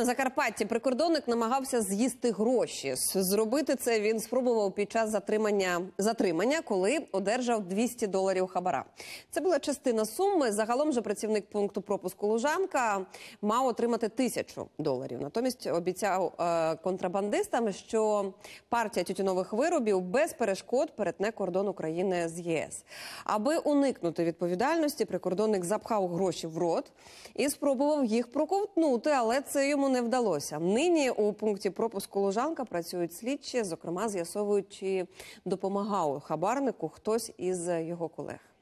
На Закарпатті прикордонник намагався з'їсти гроші. Зробити це він спробував під час затримання затримання, коли одержав 200 доларів хабара. Це була частина суми. Загалом же працівник пункту пропуску Лужанка мав отримати тисячу доларів. Натомість обіцяв е контрабандистам, що партія тютюнових виробів без перешкод перетне кордон України з ЄС. Аби уникнути відповідальності, прикордонник запхав гроші в рот і спробував їх проковтнути, але це йому не вдалося. Нині у пункті пропуску Лужанка працюють слідчі, зокрема з'ясовують, чи допомагав хабарнику хтось із його колег.